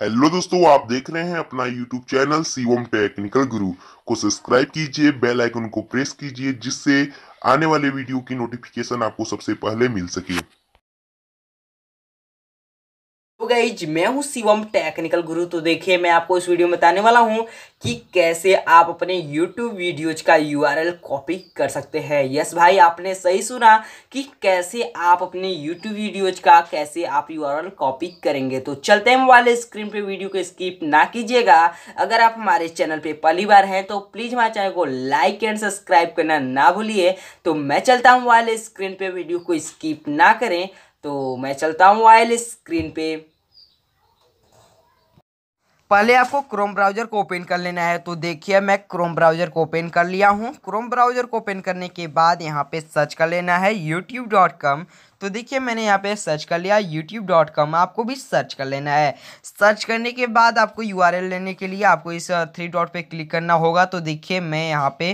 hello दोस्तों आप देख रहे हैं अपना यूट्यूब चैनल सीवम टेक्निकल गुरु को सब्सक्राइब कीजिए बेल आइकन को प्रेस कीजिए जिससे आने वाले वीडियो की नोटिफिकेशन आपको सबसे पहले मिल सके तो गई मैं हूँ शिवम टेक्निकल गुरु तो देखिए मैं आपको इस वीडियो में बताने वाला हूँ कि कैसे आप अपने YouTube वीडियोज का URL कॉपी कर सकते हैं यस भाई आपने सही सुना कि कैसे आप अपने YouTube वीडियोज का कैसे आप URL कॉपी करेंगे तो चलते हैं मोबाइल स्क्रीन पे वीडियो को स्किप ना कीजिएगा अगर आप हमारे चैनल पे पहली बार हैं तो प्लीज़ हमारे चैनल को लाइक एंड सब्सक्राइब करना ना भूलिए तो मैं चलता हूँ मोबाइल स्क्रीन पर वीडियो को स्किप ना करें तो मैं चलता हूँ मोबाइल स्क्रीन पे पहले आपको क्रोम ब्राउज़र को ओपन कर लेना है तो देखिए मैं क्रोम ब्राउज़र को ओपन कर लिया हूँ क्रोम ब्राउज़र को ओपन करने के बाद यहाँ पे सर्च कर लेना है यूट्यूब डॉट कॉम तो देखिए मैंने यहाँ पे सर्च कर लिया यूट्यूब डॉट कॉम आपको भी सर्च कर लेना है सर्च करने के बाद आपको यू आर एल लेने के लिए आपको इस थ्री डॉट पे क्लिक करना होगा तो देखिए मैं यहाँ पे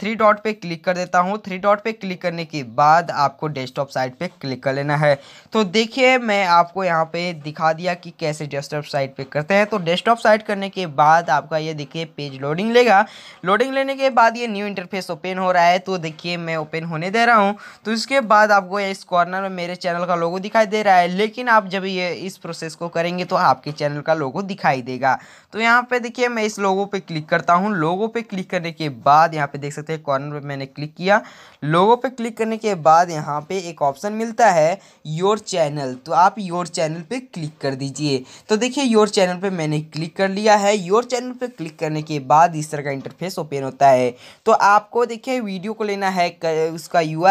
थ्री डॉट पे क्लिक कर देता हूँ थ्री डॉट पे क्लिक करने के बाद आपको डेस्कटॉप साइट पे क्लिक कर लेना है तो देखिए मैं आपको यहाँ पे दिखा दिया कि कैसे डेस्कटॉप साइट पे करते हैं तो डेस्कटॉप साइट करने के बाद आपका ये देखिए पेज लोडिंग लेगा लोडिंग लेने के बाद ये न्यू इंटरफेस ओपन हो रहा है तो देखिए मैं ओपन होने दे रहा हूँ तो इसके बाद आपको इस कॉर्नर कॉर्नर में मेरे चैनल का लोगो दिखाई दे रहा है लेकिन आप जब ये इस प्रोसेस को करेंगे तो आपके चैनल का लोगो दिखाई देगा तो यहाँ पे देखिए मैं इस लोगो पे क्लिक करता हूँ लोगो पे क्लिक करने के बाद यहाँ पे देख सकते हैं कॉर्नर पर मैंने क्लिक किया लोगो पे क्लिक करने के बाद यहाँ पे एक ऑप्शन मिलता है योर चैनल तो आप योर चैनल पर क्लिक कर दीजिए तो देखिए योर चैनल पर मैंने क्लिक कर लिया है योर चैनल पर क्लिक करने के बाद इस तरह का इंटरफेस ओपन होता है तो आपको देखिए वीडियो को लेना है उसका यू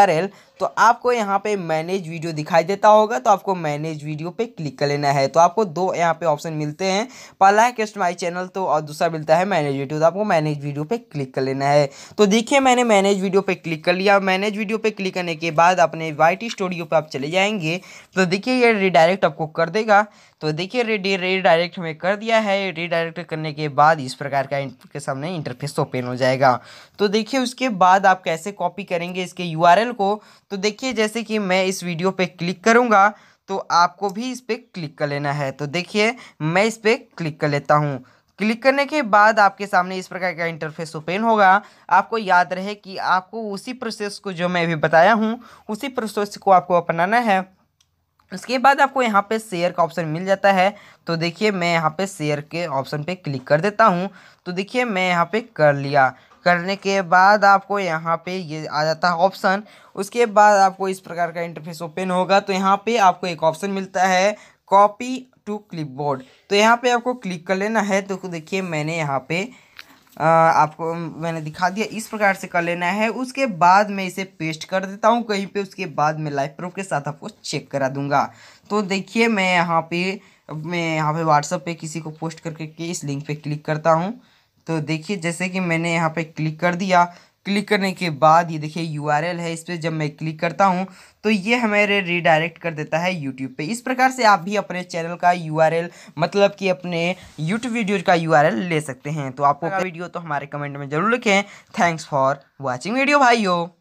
तो आपको यहाँ पे मैंने मैनेज वीडियो दिखाई देता होगा तो आपको मैनेज वीडियो पे क्लिक कर लेना है तो आपको दो यहाँ पे ऑप्शन मिलते हैं पहला है कस्टमाइज चैनल तो और दूसरा मिलता है मैनेज वीडियो तो आपको मैनेज वीडियो पे क्लिक कर लेना है तो देखिए मैंने मैनेज वीडियो पे क्लिक कर लिया मैनेज वीडियो पे क्लिक करने के बाद अपने वाइट स्टूडियो पर आप चले जाएंगे तो देखिए ये रिडायरेक्ट आपको कर देगा तो देखिए रेडी रिडायरेक्ट हमें कर दिया है रिडायरेक्ट करने के बाद इस प्रकार का के सामने इंटरफेस ओपन हो जाएगा तो देखिए उसके बाद आप कैसे कॉपी करेंगे इसके यूआरएल को तो देखिए जैसे कि मैं इस वीडियो पे क्लिक करूँगा तो आपको भी इस पर क्लिक कर लेना है तो देखिए मैं इस पर क्लिक कर लेता हूँ क्लिक करने के बाद आपके सामने इस प्रकार का इंटरफेस ओपन होगा आपको याद रहे कि आपको उसी प्रोसेस को जो मैं अभी बताया हूँ उसी प्रोसेस को आपको अपनाना है उसके बाद आपको यहाँ पे शेयर का ऑप्शन मिल जाता है तो देखिए मैं यहाँ पे शेयर के ऑप्शन पे क्लिक कर देता हूँ तो देखिए मैं यहाँ पे कर लिया करने के बाद आपको यहाँ पे ये आ जाता है ऑप्शन उसके बाद आपको इस प्रकार का इंटरफेस ओपन होगा तो यहाँ पे आपको एक ऑप्शन मिलता है कॉपी टू क्लिपबोर्ड तो यहाँ पे आपको क्लिक कर लेना है तो देखिए मैंने यहाँ पे आ, आपको मैंने दिखा दिया इस प्रकार से कर लेना है उसके बाद मैं इसे पेस्ट कर देता हूँ कहीं पे उसके बाद मैं लाइव प्रूफ के साथ आपको चेक करा दूँगा तो देखिए मैं यहाँ पे मैं यहाँ पे व्हाट्सअप पे किसी को पोस्ट करके के इस लिंक पे क्लिक करता हूँ तो देखिए जैसे कि मैंने यहाँ पे क्लिक कर दिया क्लिक करने के बाद ये देखिए यू है इस पर जब मैं क्लिक करता हूँ तो ये हमारे रिडायरेक्ट कर देता है यूट्यूब पे इस प्रकार से आप भी अपने चैनल का यू मतलब कि अपने यूट्यूब वीडियो का यू ले सकते हैं तो आपको वीडियो तो हमारे कमेंट में जरूर लिखें थैंक्स फॉर वॉचिंग वीडियो भाइयों